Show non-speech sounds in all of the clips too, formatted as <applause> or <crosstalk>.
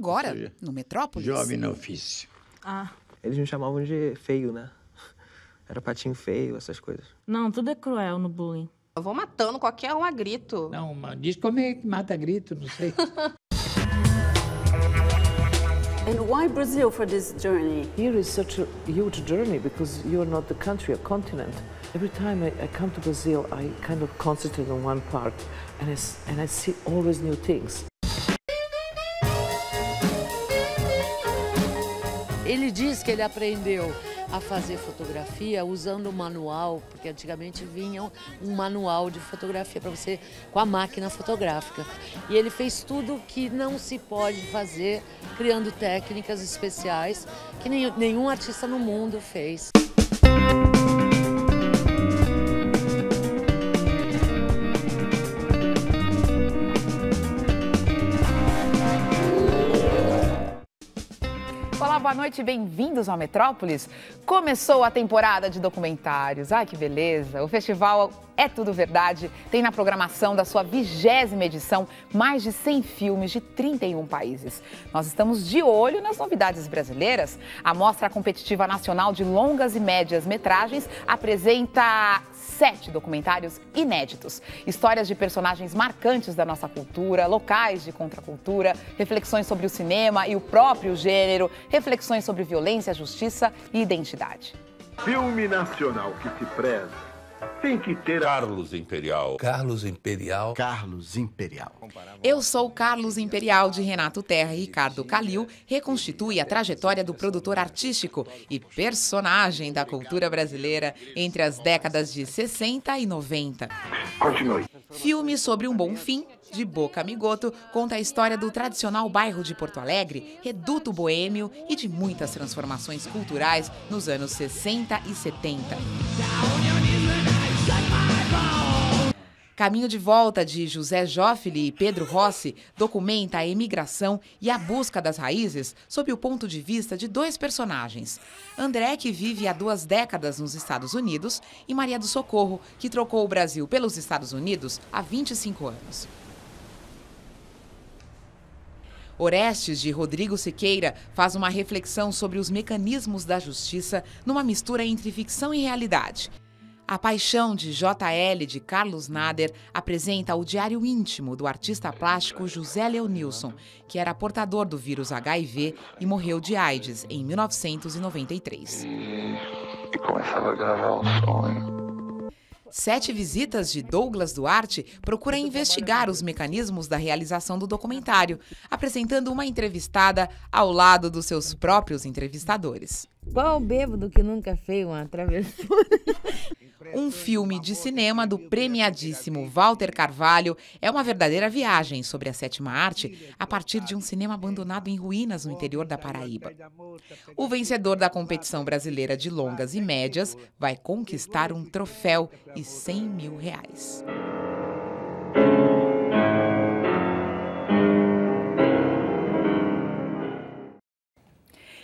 agora, no Metrópolis. Jovem no ofício. Ah. Eles me chamavam de feio, né? Era patinho feio, essas coisas. Não, tudo é cruel no bullying. Eu vou matando qualquer um a grito. Não, mano, diz como é que mata a grito, não sei. <laughs> And why Brazil for this journey? Here is such a huge journey because you're not the country, a continent. Every time I, I come to Brazil, I kind of concentrate on one part and I, and I see always new things. depois que ele aprendeu a fazer fotografia usando o manual, porque antigamente vinha um manual de fotografia para você com a máquina fotográfica. E ele fez tudo que não se pode fazer, criando técnicas especiais que nenhum artista no mundo fez. boa noite, bem-vindos ao Metrópolis. Começou a temporada de documentários. Ai, que beleza! O festival é Tudo Verdade tem na programação da sua vigésima edição mais de 100 filmes de 31 países. Nós estamos de olho nas novidades brasileiras. A Mostra Competitiva Nacional de Longas e Médias Metragens apresenta sete documentários inéditos. Histórias de personagens marcantes da nossa cultura, locais de contracultura, reflexões sobre o cinema e o próprio gênero, reflexões sobre violência, justiça e identidade. Filme nacional que se preza tem que ter Carlos Imperial. Carlos Imperial. Carlos Imperial. Eu sou Carlos Imperial de Renato Terra e Ricardo Calil reconstitui a trajetória do produtor artístico e personagem da cultura brasileira entre as décadas de 60 e 90. Continue. Filme sobre um bom fim de Boca Amigoto, conta a história do tradicional bairro de Porto Alegre, reduto boêmio e de muitas transformações culturais nos anos 60 e 70. Caminho de Volta de José Joffre e Pedro Rossi documenta a emigração e a busca das raízes sob o ponto de vista de dois personagens. André, que vive há duas décadas nos Estados Unidos, e Maria do Socorro, que trocou o Brasil pelos Estados Unidos há 25 anos. Orestes de Rodrigo Siqueira faz uma reflexão sobre os mecanismos da justiça numa mistura entre ficção e realidade. A Paixão de JL de Carlos Nader apresenta o diário íntimo do artista plástico José Leonilson, que era portador do vírus HIV e morreu de AIDS em 1993. E começava a gravar um sonho. Sete visitas de Douglas Duarte procura investigar os mecanismos da realização do documentário, apresentando uma entrevistada ao lado dos seus próprios entrevistadores. Qual bêbado que nunca fez uma travessura? Um filme de cinema do premiadíssimo Walter Carvalho é uma verdadeira viagem sobre a sétima arte a partir de um cinema abandonado em ruínas no interior da Paraíba. O vencedor da competição brasileira de longas e médias vai conquistar um troféu e 100 mil reais.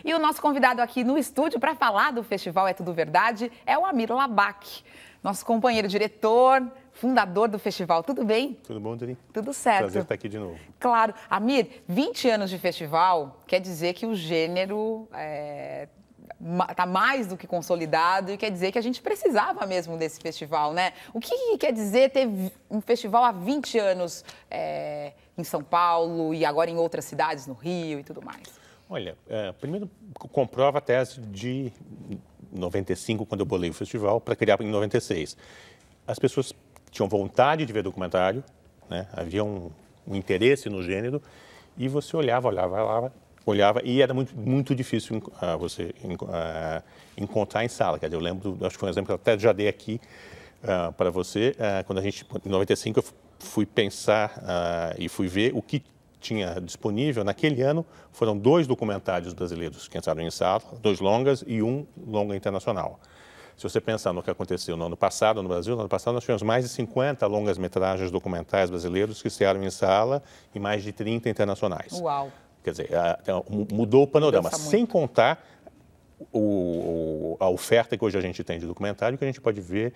E o nosso convidado aqui no estúdio para falar do Festival É Tudo Verdade é o Amir Labac, nosso companheiro diretor, fundador do festival. Tudo bem? Tudo bom, Dri? Tudo certo. Prazer estar aqui de novo. Claro. Amir, 20 anos de festival quer dizer que o gênero é, está mais do que consolidado e quer dizer que a gente precisava mesmo desse festival, né? O que quer dizer ter um festival há 20 anos é, em São Paulo e agora em outras cidades, no Rio e tudo mais? Olha, é, primeiro comprova a tese de 95, quando eu bolei o festival, para criar em 96. As pessoas tinham vontade de ver documentário, né? havia um, um interesse no gênero, e você olhava, olhava, olhava, olhava e era muito, muito difícil uh, você uh, encontrar em sala. Quer dizer, eu lembro, acho que foi um exemplo que eu até já dei aqui uh, ah, para você, quando a gente, em 95, eu fui pensar e fui ver o que tinha disponível. Naquele ano, foram dois documentários brasileiros que entraram em sala, dois longas e um longa internacional. Se você pensar no que aconteceu no ano passado no Brasil, no ano passado nós tivemos mais de 50 longas-metragens documentais brasileiros que estrearam em sala e mais de 30 internacionais. Uau! Quer dizer, mudou o panorama, sem contar o, a oferta que hoje a gente tem de documentário, que a gente pode ver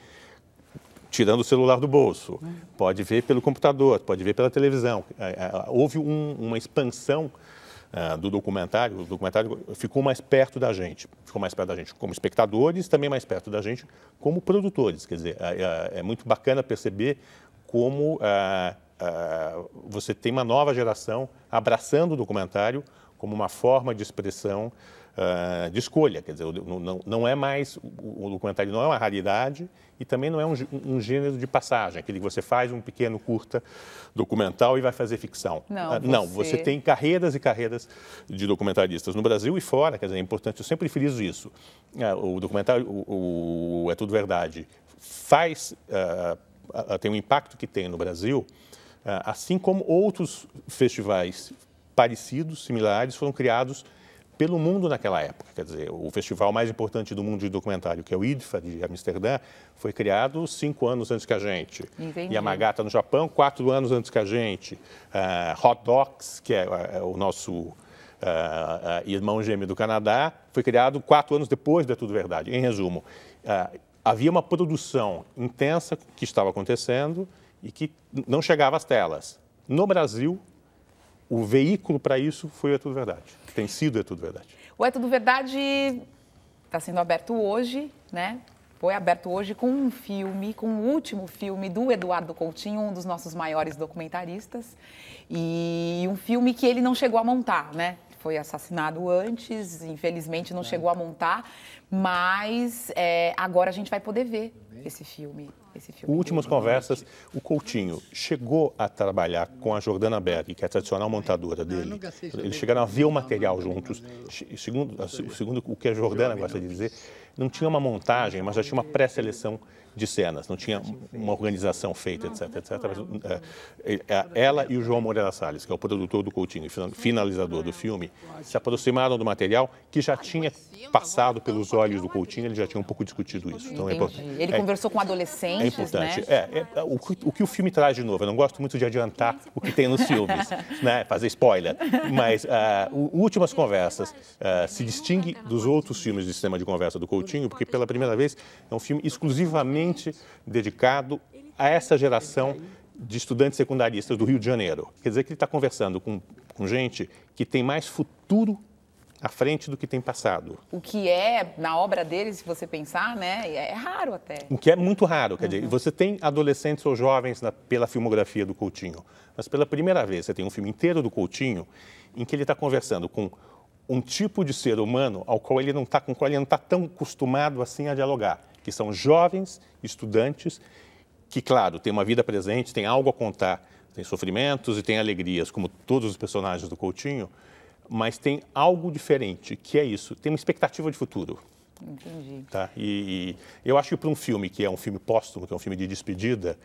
tirando o celular do bolso, uhum. pode ver pelo computador, pode ver pela televisão. É, é, houve um, uma expansão é, do documentário, o documentário ficou mais perto da gente, ficou mais perto da gente como espectadores, também mais perto da gente como produtores. Quer dizer, é, muito bacana perceber como ah, você tem uma nova geração abraçando o documentário como uma forma de expressão uh, de escolha. Quer dizer, não, não é mais, o documentário não é uma raridade e também não é um, um, gênero de passagem, aquele que você faz um pequeno curta documental e vai fazer ficção. Não, uh, não você... tem carreiras e carreiras de documentaristas no Brasil e fora. Quer dizer, é importante, eu sempre friso isso. Uh, o documentário, o, o, É Tudo Verdade, faz, tem o impacto que tem no Brasil ah, assim como outros festivais parecidos, similares, foram criados pelo mundo naquela época. Quer dizer, o festival mais importante do mundo de documentário, que é o IDFA, de Amsterdã, foi criado cinco anos antes que a gente. Entendi. Yamagata, no Japão, quatro anos antes que a gente. Uh, Hot Docs, que é, é, é o nosso uh, irmão gêmeo do Canadá, foi criado quatro anos depois da Tudo Verdade. Em resumo, havia uma produção intensa que estava acontecendo e que não chegava às telas. No Brasil, o veículo para isso foi o É Tudo Verdade. Tem sido É Tudo Verdade. O É Tudo Verdade está sendo aberto hoje, né? Foi aberto hoje com um filme, com o último filme do Eduardo Coutinho, um dos nossos maiores documentaristas. E um filme que ele não chegou a montar, né? foi assassinado antes, infelizmente não é. chegou a montar, mas é, agora a gente vai poder ver esse filme. É Últimas conversas, o Coutinho chegou a trabalhar com a Jordana Berg, que é a tradicional montadora dele. Eles chegaram a ver o material juntos. Segundo, segundo o que a Jordana gosta de dizer, não tinha uma montagem, mas já tinha uma pré-seleção de cenas, não tinha uma organização feita, etc, etc. É. É, ela e o João Moreira Salles, que é o produtor do Coutinho e finalizador do filme, se aproximaram do material que já ah, tinha passado pelos olhos do Coutinho, ele já tinha um pouco discutido isso. Então, é Ele conversou com adolescentes é importante. Né? É, é, é o, o, que o filme traz de novo. Eu não gosto muito de adiantar <laughs> o que tem nos filmes, né? fazer spoiler. Mas uh, o Últimas Conversas uh, se distingue dos outros filmes de sistema de conversa do Coutinho, porque pela primeira vez é um filme exclusivamente dedicado a essa geração de estudantes secundaristas do Rio de Janeiro. Quer dizer que ele está conversando com, com gente que tem mais futuro à frente do que tem passado. O que é, na obra dele, se você pensar, né, é, é raro até. O que é muito raro, quer uhum. dizer, você tem adolescentes ou jovens na, pela filmografia do Coutinho, mas pela primeira vez você tem um filme inteiro do Coutinho em que ele está conversando com um tipo de ser humano ao qual ele não está com qual ele não está tão acostumado assim a dialogar, que são jovens estudantes que, claro, têm uma vida presente, têm algo a contar, têm sofrimentos e têm alegrias, como todos os personagens do Coutinho, mas tem algo diferente, que é isso, tem uma expectativa de futuro. Entendi. Tá? E, e eu acho que para um filme que é um filme póstumo, que é um filme de despedida,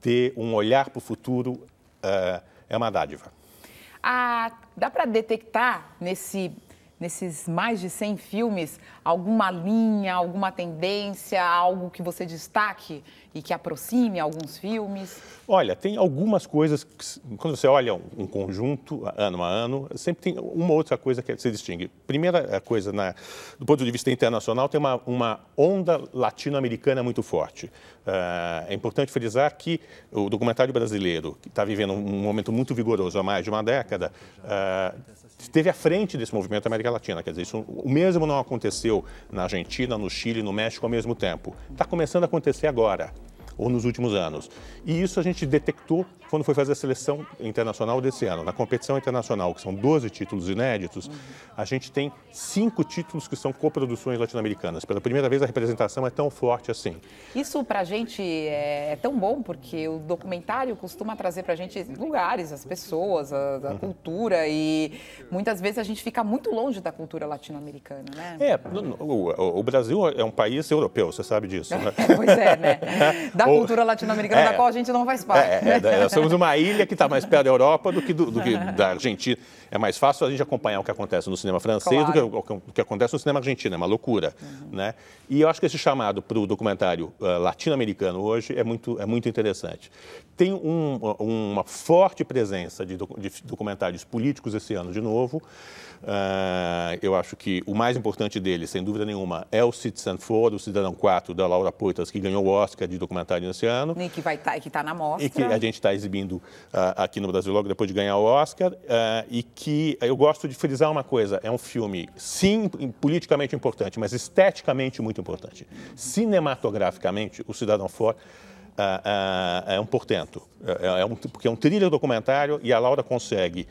ter um olhar para o futuro uh, é uma dádiva. Ah, dá para detectar nesse nesses mais de 100 filmes, alguma linha, alguma tendência, algo que você destaque e que aproxime alguns filmes? Olha, tem algumas coisas que, quando você olha um conjunto, ano a ano, sempre tem uma outra coisa que se distingue. Primeira eh, coisa, na, né, do ponto de vista internacional, tem uma, uma onda latino-americana muito forte. Uh, é importante frisar que o documentário brasileiro, que está vivendo um momento muito vigoroso há mais de uma década, uh, eh, esteve à frente desse movimento americano América Latina. Né? Quer dizer, isso, o mesmo não aconteceu na Argentina, no Chile, no México ao mesmo tempo. Está começando a acontecer agora ou nos últimos anos. E isso a gente detectou quando foi fazer a seleção internacional desse ano. Na competição internacional, que são 12 títulos inéditos, a gente tem cinco títulos que são coproduções latino-americanas. Pela primeira vez, a representação é tão forte assim. Isso para a gente é, é tão bom, porque o documentário costuma trazer para a gente lugares, as pessoas, a, a uhum. cultura, e muitas vezes a gente fica muito longe da cultura latino-americana, né? É, o, o, Brasil é um país europeu, você sabe disso, né? <laughs> pois é, né? <laughs> cultura latino-americana, é, da qual a gente não faz parte. É, é, é nós somos uma ilha que está mais perto da Europa do que, do, do que da Argentina. É mais fácil a gente acompanhar o que acontece no cinema francês claro. do, que, o que acontece no cinema argentino, é uma loucura. Uhum. Né? E eu acho que esse chamado para o documentário uh, latino-americano hoje é muito, é muito interessante. Tem um, uma forte presença de, de, documentários políticos esse ano de novo. Uh, eu acho que o mais importante deles, sem dúvida nenhuma, é o Citizen Four, o Cidadão 4, da Laura Poitas, que ganhou o Oscar de documentário Catarina tá ano. E que vai tá, estar tá na mostra. E que a gente está exibindo uh, aqui no Brasil logo depois de ganhar o Oscar. Uh, e que eu gosto de frisar uma coisa: é um filme, sim, politicamente importante, mas esteticamente muito importante. Cinematograficamente, o Cidadão Ford. Uh, ah, é um portento, é, é, um, porque é um thriller documentário e a Laura consegue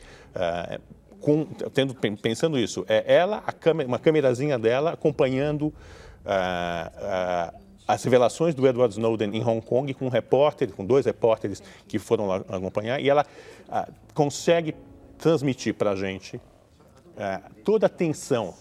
com, tendo, pensando isso, é ela, câmera, uma câmerazinha dela acompanhando uh, uh, as revelações do Edward Snowden em Hong Kong com um repórter, com dois repórteres que foram lá acompanhar, e ela ah, consegue transmitir para a gente ah, toda a tensão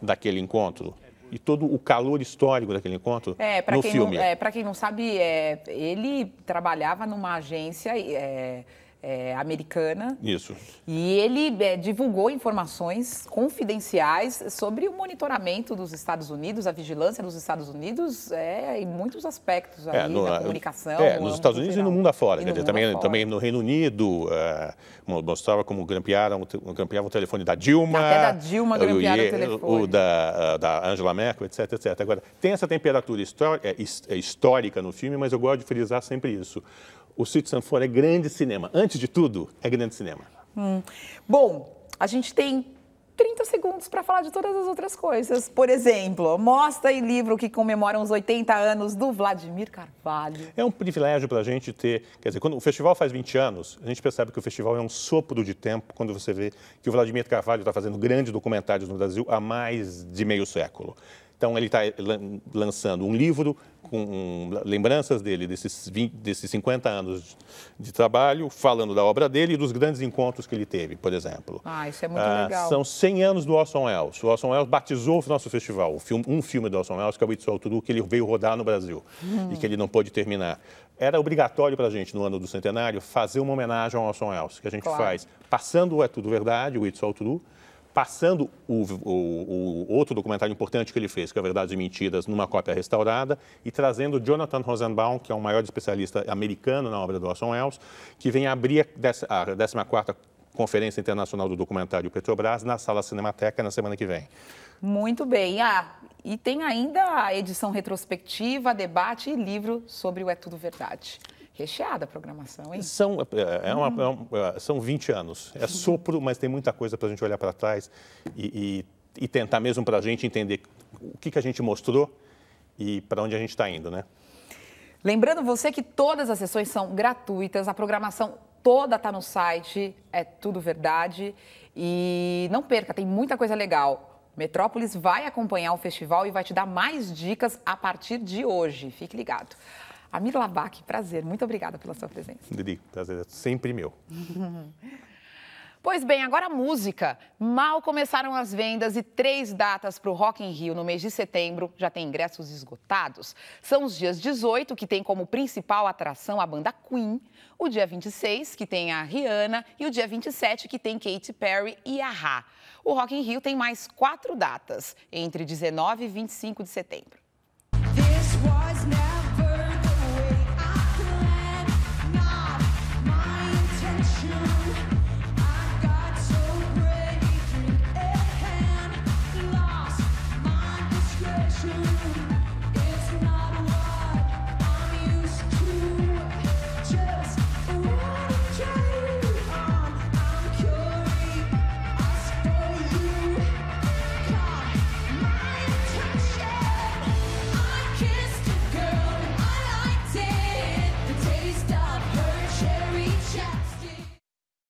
daquele encontro e todo o calor histórico daquele encontro é, no filme. é, para quem não sabe, é, ele trabalhava numa agência... É é, americana. Isso. E ele é, divulgou informações confidenciais sobre o monitoramento dos Estados Unidos, a vigilância dos Estados Unidos é, em muitos aspectos é, ali, no, da comunicação. É, nos Estados Unidos geral. e no mundo afora. E também, afora. também no Reino Unido, uh, mostrava como grampearam, grampeavam o telefone da Dilma. Até da Dilma grampearam o, o telefone. O da, da Angela Merkel, etc, etc. Agora, tem essa temperatura histórica no filme, mas eu gosto de frisar sempre isso o Sítio Sanfona é grande cinema. Antes de tudo, é grande cinema. Hum. Bom, a gente tem 30 segundos para falar de todas as outras coisas. Por exemplo, mostra e livro que comemoram os 80 anos do Vladimir Carvalho. É um privilégio para a gente ter. Quer dizer, quando o festival faz 20 anos, a gente percebe que o festival é um sopro de tempo quando você vê que o Vladimir Carvalho está fazendo grandes documentários no Brasil há mais de meio século. Então, ele está lançando um livro com lembranças dele, desses, 20, desses 50 anos de trabalho, falando da obra dele e dos grandes encontros que ele teve, por exemplo. Ah, isso é muito ah, legal. São 100 anos do Orson Welles. O Orson Welles batizou o nosso festival, um filme, um filme do Orson Welles, que é o It's All True, que ele veio rodar no Brasil hum. e que ele não pôde terminar. Era obrigatório para a gente, no ano do centenário, fazer uma homenagem ao Orson Welles, que a gente claro. faz passando o É Tudo Verdade, o It's All True, passando o, o, o, outro documentário importante que ele fez, que é Verdades e Mentiras, numa cópia restaurada, e trazendo Jonathan Rosenbaum, que é o maior especialista americano na obra do Orson Welles, que vem abrir a 14ª Conferência Internacional do Documentário Petrobras na Sala Cinemateca na semana que vem. Muito bem. Ah, e tem ainda a edição retrospectiva, debate e livro sobre o É Tudo Verdade recheada a programação, hein? São, é, é uma, é é, são 20 anos. É sopro, mas tem muita coisa para a gente olhar para trás e, e, e, tentar mesmo para a gente entender o que, que a gente mostrou e para onde a gente está indo, né? Lembrando você que todas as sessões são gratuitas, a programação toda está no site, é tudo verdade. E não perca, tem muita coisa legal. Metrópolis vai acompanhar o festival e vai te dar mais dicas a partir de hoje. Fique ligado. Amir Labak, prazer. Muito obrigada pela sua presença. Didi, prazer é sempre meu. <laughs> Pois bem, agora música. Mal começaram as vendas e três datas para o Rock in Rio no mês de setembro já tem ingressos esgotados. São os dias 18, que tem como principal atração a banda Queen, o dia 26, que tem a Rihanna, e o dia 27, que tem Katy Perry e a Ra. O Rock in Rio tem mais quatro datas, entre 19 e 25 de setembro.